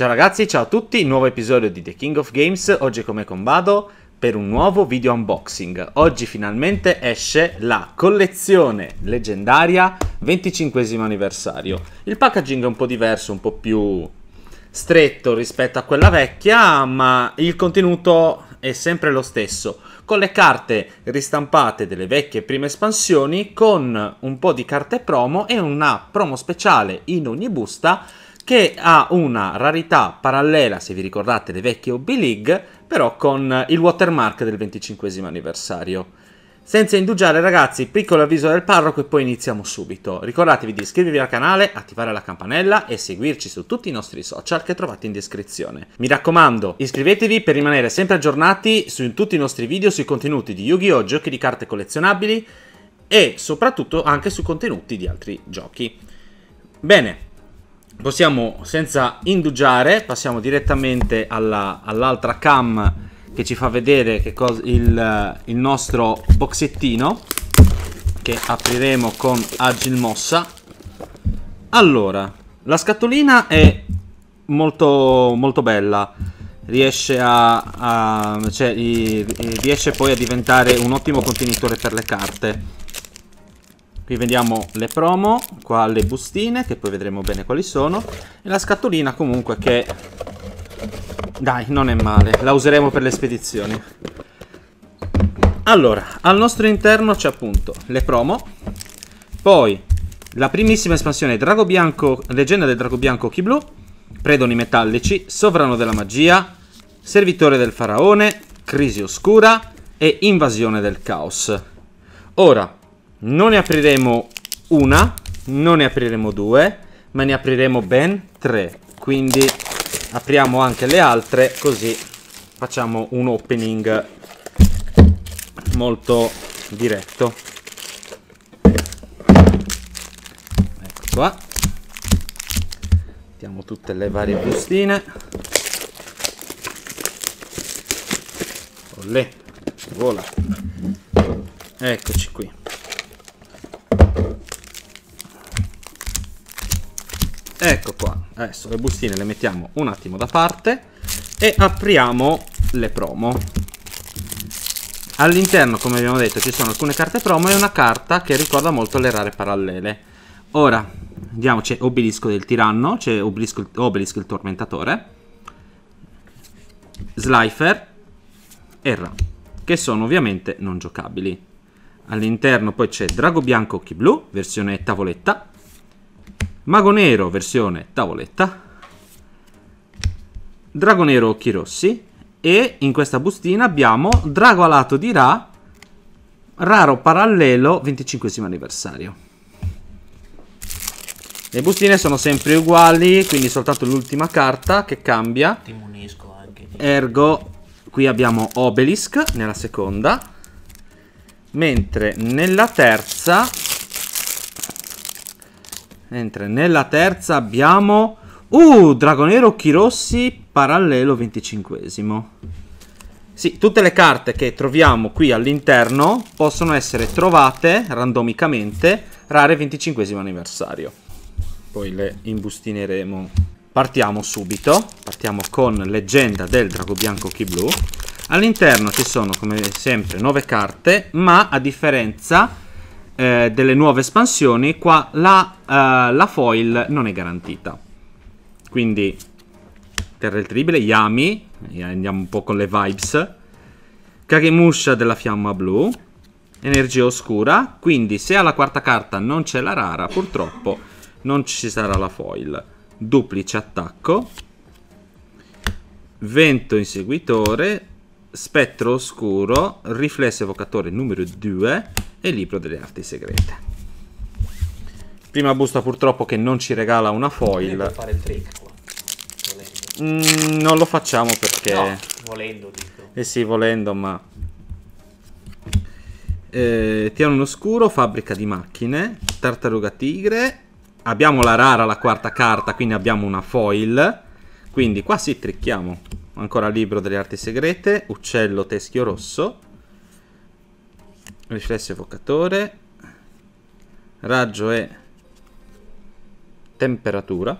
Ciao ragazzi, ciao a tutti, nuovo episodio di The King of Games, oggi come combado per un nuovo video unboxing. Oggi finalmente esce la collezione leggendaria 25 anniversario. Il packaging è un po' diverso, un po' più stretto rispetto a quella vecchia, ma il contenuto è sempre lo stesso con le carte ristampate delle vecchie prime espansioni, con un po' di carte promo e una promo speciale in ogni busta che ha una rarità parallela, se vi ricordate, le vecchie OB League, però con il watermark del 25 anniversario. Senza indugiare ragazzi, piccolo avviso del parroco e poi iniziamo subito. Ricordatevi di iscrivervi al canale, attivare la campanella e seguirci su tutti i nostri social che trovate in descrizione. Mi raccomando, iscrivetevi per rimanere sempre aggiornati su tutti i nostri video sui contenuti di Yu-Gi-Oh! giochi di carte collezionabili e soprattutto anche su contenuti di altri giochi. Bene, possiamo senza indugiare passiamo direttamente all'altra all cam che ci fa vedere che cosa, il, il, nostro boxettino che apriremo con agil mossa allora la scatolina è molto molto bella riesce a, a cioè, riesce poi a diventare un ottimo contenitore per le carte Qui vediamo le promo, qua le bustine, che poi vedremo bene quali sono. E la scatolina comunque che... Dai, non è male, la useremo per le spedizioni. Allora, al nostro interno c'è appunto le promo, poi la primissima espansione Drago Bianco, Leggenda del Drago Bianco Occhi Blu, Predoni Metallici, Sovrano della Magia, Servitore del Faraone, Crisi Oscura e Invasione del Caos. Ora, non ne apriremo una, non ne apriremo due, ma ne apriremo ben tre. Quindi apriamo anche le altre, così facciamo un opening molto diretto. Ecco qua. Mettiamo tutte le varie bustine. Olè, vola. Eccoci qui. Ecco qua, adesso le bustine le mettiamo un attimo da parte e apriamo le promo. All'interno, come abbiamo detto, ci sono alcune carte promo e una carta che ricorda molto le rare parallele. Ora, andiamo c'è Obelisco del Tiranno, c'è cioè Obelisco, Obelisco, il Tormentatore, Slifer e Ra, che sono ovviamente non giocabili. All'interno poi c'è Drago Bianco Occhi Blu, versione tavoletta, Mago Nero versione tavoletta, Drago Nero Occhi Rossi e in questa bustina abbiamo Drago Alato di Ra, raro parallelo 25 anniversario. Le bustine sono sempre uguali, quindi soltanto l'ultima carta che cambia. Ti anche. Ergo, qui abbiamo Obelisk nella seconda, mentre nella terza Mentre nella terza abbiamo... Uh, Dragonero Chirossi, parallelo 25esimo. Sì, tutte le carte che troviamo qui all'interno possono essere trovate randomicamente rare 25 esimo anniversario. Poi le imbustineremo. Partiamo subito, partiamo con Leggenda del Drago Bianco Chi Blu. All'interno ci sono come sempre 9 carte, ma a differenza eh, delle nuove espansioni, qua la, eh, la, foil non è garantita. Quindi, terra irretribile, Yami, andiamo un po' con le vibes, Kagemusha della fiamma blu, energia oscura, quindi se alla quarta carta non c'è la rara, purtroppo non ci sarà la foil. Duplice attacco, vento inseguitore, spettro oscuro, riflesso evocatore numero 2, e il Libro delle Arti Segrete. Prima busta purtroppo che non ci regala una foil. fare il trick qua. Mm, non lo facciamo perché... No, volendo, dico. Eh sì, volendo, ma... Eh, Tiano oscuro, fabbrica di macchine, tartaruga tigre. Abbiamo la rara, la quarta carta, quindi abbiamo una foil. Quindi qua si sì, tricchiamo. Ancora libro delle arti segrete, uccello teschio rosso riflesso evocatore raggio e temperatura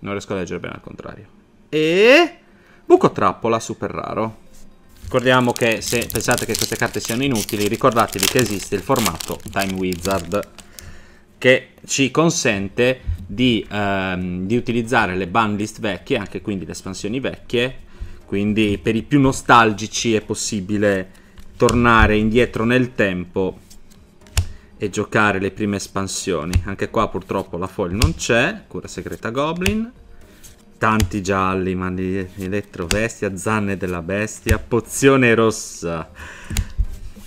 non riesco a leggere bene al contrario e buco trappola super raro ricordiamo che se pensate che queste carte siano inutili ricordatevi che esiste il formato Time Wizard che ci consente di, ehm, di utilizzare le ban list vecchie anche quindi le espansioni vecchie quindi per i più nostalgici è possibile tornare indietro nel tempo e giocare le prime espansioni. Anche qua purtroppo la foil non c'è, cura segreta goblin. Tanti gialli, mani elettrovestia, zanne della bestia, pozione rossa.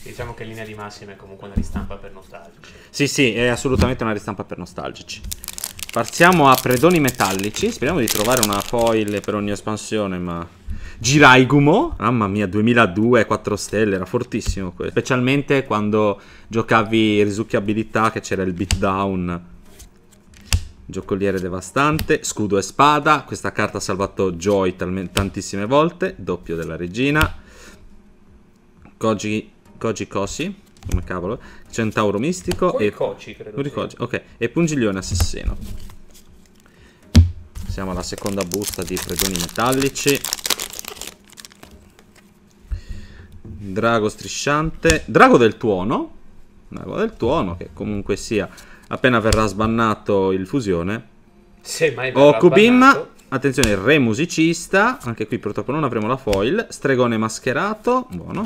Diciamo che in linea di massima è comunque una ristampa per nostalgici. Sì, sì, è assolutamente una ristampa per nostalgici. Passiamo a predoni metallici. Speriamo di trovare una foil per ogni espansione, ma Giraigumo, mamma mia, 2002, 4 stelle, era fortissimo questo. Specialmente quando giocavi risucchi abilità, che c'era il beatdown. Giocoliere devastante, scudo e spada, questa carta ha salvato Joy tantissime volte, doppio della regina. Koji, Koji Kosi, come cavolo, centauro mistico Koji e... Koji, credo. Koji, ok, e pungiglione assassino. Siamo alla seconda busta di predoni metallici. Drago strisciante. Drago del tuono. Drago del tuono, che comunque sia. Appena verrà sbannato il fusione. Se mai verrà Okubim. Attenzione, re musicista. Anche qui purtroppo non avremo la foil. Stregone mascherato. Buono.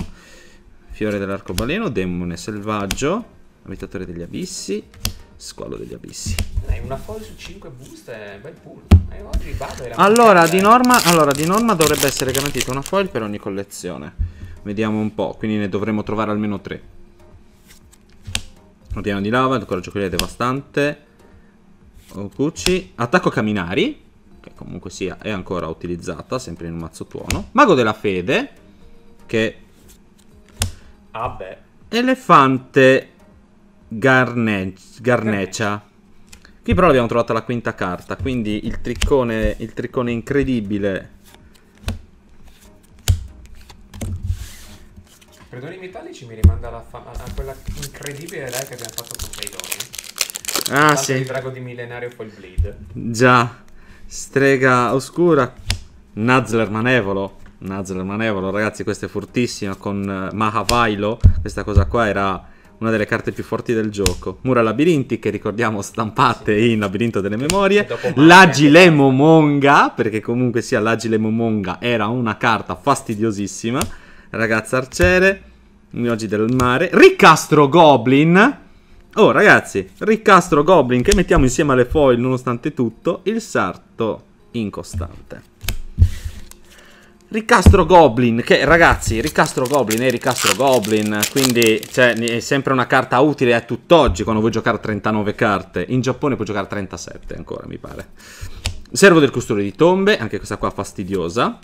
Fiore dell'arcobaleno. Demone selvaggio. Abitatore degli abissi. Squalo degli abissi. Dai, una foil su 5 boost è bel pool. Eh, oggi vado, allora, di norma, allora, di norma dovrebbe essere garantita una foil per ogni collezione. Vediamo un po', quindi ne dovremo trovare almeno tre. Ordiniamo di lava, il coraggio qui è devastante. Okuchi, attacco Caminari, che comunque sia è ancora utilizzata, sempre in un mazzo tuono. Mago della fede, che... Ah beh. Elefante garne... Garnecia. Qui però abbiamo trovato la quinta carta, quindi il triccone, il triccone incredibile Predoni metallici mi rimanda alla fa- a quella incredibile live che abbiamo fatto con Seidoni. Eh? Ah, Tanto sì. Il drago di millenario poi il bleed. Già. Strega oscura. Nuzzler manevolo. Nuzzler manevolo, ragazzi, questa è fortissima con eh, Mahavailo. Questa cosa qua era una delle carte più forti del gioco. Mura labirinti, che ricordiamo stampate sì. in Labirinto delle Memorie. L'Agile Momonga, perché comunque sia l'Agile Momonga era una carta fastidiosissima. Ragazza arciere. oggi del mare. ricastro goblin. Oh ragazzi, ricastro goblin che mettiamo insieme alle foil nonostante tutto. Il sarto incostante. Ricastro Goblin, che ragazzi, Ricastro Goblin è Ricastro Goblin, quindi cioè, è sempre una carta utile a tutt'oggi quando vuoi giocare 39 carte. In Giappone puoi giocare 37 ancora, mi pare. Servo del costruire di tombe, anche questa qua fastidiosa.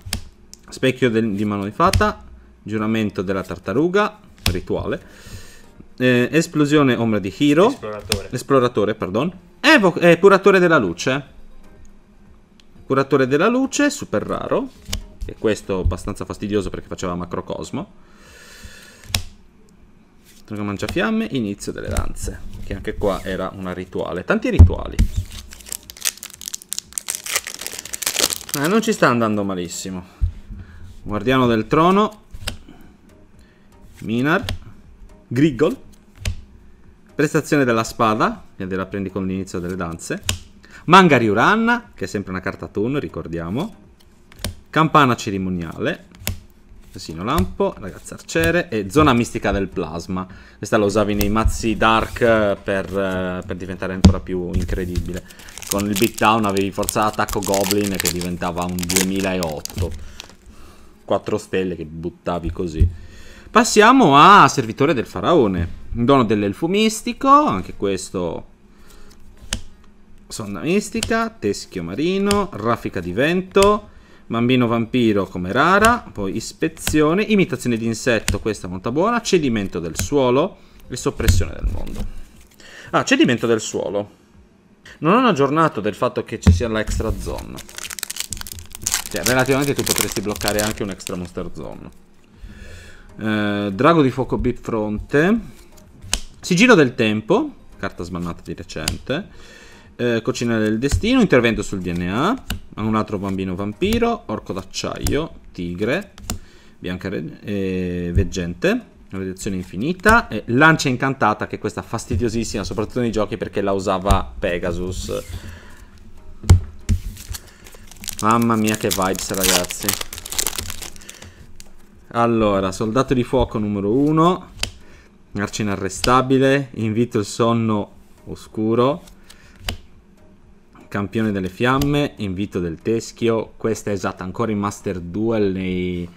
Specchio del, di mano di fata giuramento della tartaruga, rituale, eh, esplosione ombra di Hiro, esploratore, esploratore pardon, Evo- eh, curatore della luce, curatore della luce, super raro, e questo abbastanza fastidioso perché faceva macrocosmo. Droga mangiafiamme, inizio delle danze, che anche qua era una rituale. Tanti rituali. Eh, non ci sta andando malissimo. Guardiano del trono, Minar, Grigol, prestazione della spada, quindi la prendi con l'inizio delle danze, Mangari Riuranna, che è sempre una carta turno, ricordiamo, Campana cerimoniale, Assassino Lampo, Ragazza Arciere e Zona Mistica del Plasma. Questa la usavi nei mazzi Dark eh, per, eh, per diventare ancora più incredibile. Con il Beatdown avevi forza attacco Goblin che diventava un 2008. 4 stelle che buttavi così. Passiamo a Servitore del Faraone, dono dell'elfo mistico, anche questo sonda mistica, teschio marino, raffica di vento, bambino vampiro come rara, poi ispezione, imitazione di insetto, questa è molto buona, cedimento del suolo e soppressione del mondo. Ah, cedimento del suolo. Non hanno aggiornato del fatto che ci sia l'extra zone. Cioè, relativamente tu potresti bloccare anche un extra monster zone. Eh, drago di fuoco bifronte. Sigillo del tempo, carta sbannata di recente. Eh, Cocina del destino, intervento sul DNA. Un altro bambino vampiro, orco d'acciaio, tigre, bianca e veggente. Radiazione infinita e lancia incantata che è questa fastidiosissima soprattutto nei giochi perché la usava Pegasus. Mamma mia che vibes ragazzi. Allora, soldato di fuoco numero 1. Arce inarrestabile. Invito il sonno oscuro. Campione delle fiamme. Invito del teschio. Questa è esatta ancora in Master Duel nei,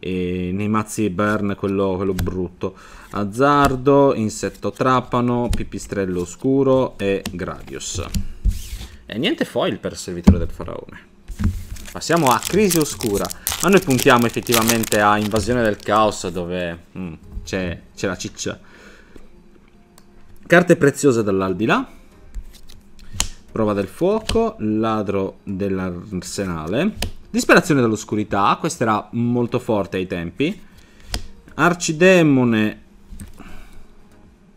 eh, nei mazzi burn, quello, quello brutto. Azzardo, insetto trapano, pipistrello oscuro e Gradius. E niente foil per servitore del faraone. Passiamo a Crisi Oscura. Ma noi puntiamo effettivamente a Invasione del Caos dove mm, c'è la ciccia. Carte preziose dall'aldilà. Prova del fuoco. Ladro dell'arsenale. Disperazione dall'oscurità. Questa era molto forte ai tempi. Arcidemone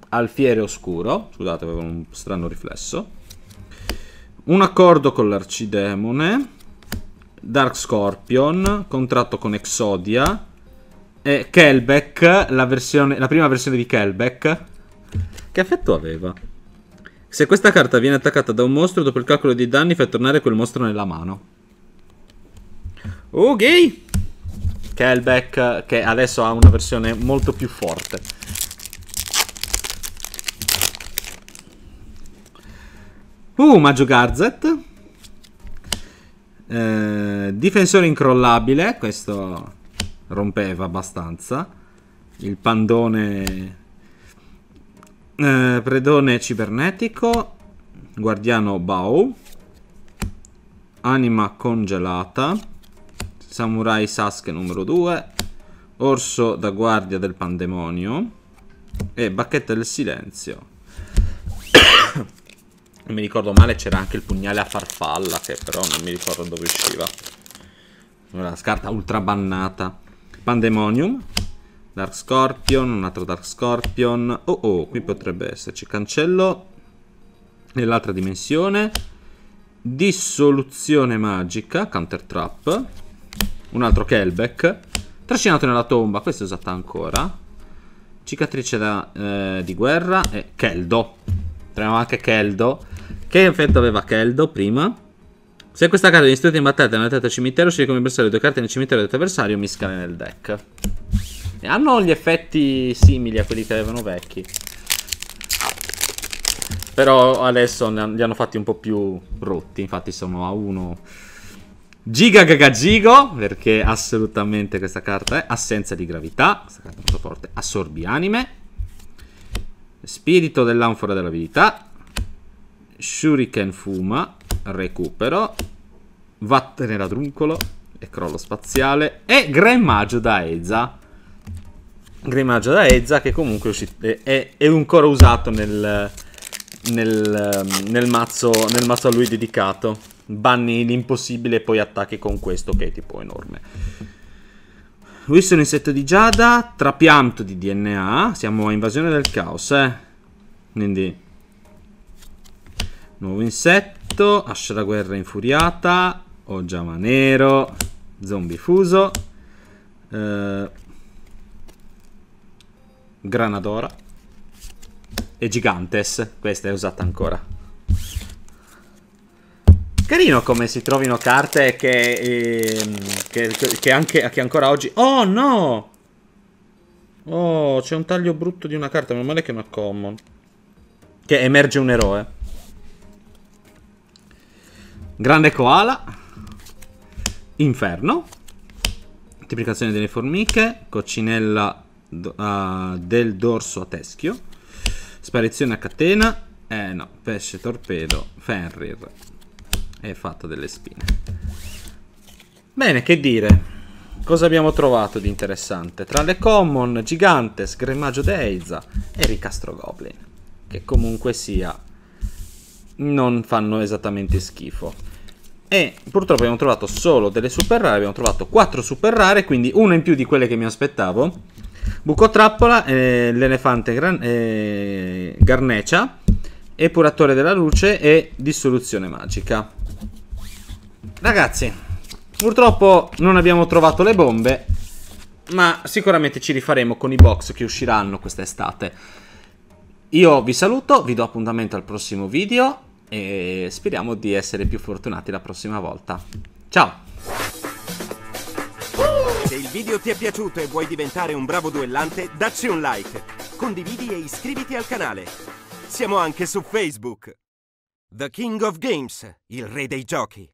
Alfiere Oscuro. Scusate, avevo un strano riflesso. Un accordo con l'arcidemone. Dark Scorpion, contratto con Exodia, e Kelbeck, la, versione, la prima versione di Kelbeck. Che effetto aveva? Se questa carta viene attaccata da un mostro, dopo il calcolo dei danni fai tornare quel mostro nella mano. Ok! Kelbeck, che adesso ha una versione molto più forte. Uh, Maggio Garzet. Eh, difensore incrollabile, questo rompeva abbastanza. Il pandone eh, predone cibernetico, guardiano Bao, anima congelata, samurai Sasuke numero 2, orso da guardia del pandemonio e bacchetta del silenzio non mi ricordo male c'era anche il pugnale a farfalla che però non mi ricordo dove usciva una scarta ultra bannata Pandemonium Dark Scorpion, un altro Dark Scorpion oh oh, qui potrebbe esserci cancello nell'altra dimensione dissoluzione magica counter trap un altro Kelbeck trascinato nella tomba, questa è usata ancora cicatrice da, eh, di guerra e Keldo Troviamo anche Keldo. Che effetto aveva Keldo prima? Se questa carta viene istituita in battaglia nella testa cimitero, scegli come bersaglio due carte nel cimitero del tuo avversario, miscale nel deck. Hanno gli effetti simili a quelli che avevano vecchi. Però adesso li hanno fatti un po' più rotti, infatti sono a 1 Giga Gagagigo, perché assolutamente questa carta è assenza di gravità, questa carta è molto forte, assorbi anime, Spirito dell'anfora della vita. Shuriken Fuma, recupero. Vattene da e crollo spaziale. E Gremmaggio da Ezza. Gran da Ezza che comunque è, è, è ancora usato nel, nel, nel, mazzo, nel mazzo a lui dedicato. Banni l'impossibile e poi attacchi con questo che è tipo enorme è un insetto di Giada, trapianto di DNA, siamo a invasione del caos, eh. Quindi nuovo insetto, ascia da guerra infuriata, Oggiama nero, zombie fuso, eh, Granadora e Gigantes, questa è usata ancora. Carino come si trovino carte che, ehm, che, che, anche, che ancora oggi... Oh no! Oh, c'è un taglio brutto di una carta, meno male che è una common. Che emerge un eroe. Grande koala. Inferno. Moltiplicazione delle formiche. Coccinella uh, del dorso a teschio. Sparizione a catena. Eh no, pesce torpedo, Fenrir è fatta delle spine. Bene, che dire? Cosa abbiamo trovato di interessante? Tra le common, Gigantes, Gremagio Deiza e Ricastro Goblin, che comunque sia non fanno esattamente schifo. E purtroppo abbiamo trovato solo delle super rare, abbiamo trovato 4 super rare, quindi una in più di quelle che mi aspettavo. Buco Trappola, eh, l'elefante gran- eh, Garnecia, Epuratore della Luce e Dissoluzione Magica. Ragazzi, purtroppo non abbiamo trovato le bombe, ma sicuramente ci rifaremo con i box che usciranno quest'estate. Io vi saluto, vi do appuntamento al prossimo video e speriamo di essere più fortunati la prossima volta. Ciao! Se il video ti è piaciuto e vuoi diventare un bravo duellante, dacci un like, condividi e iscriviti al canale. Siamo anche su Facebook. The King of Games, il re dei giochi.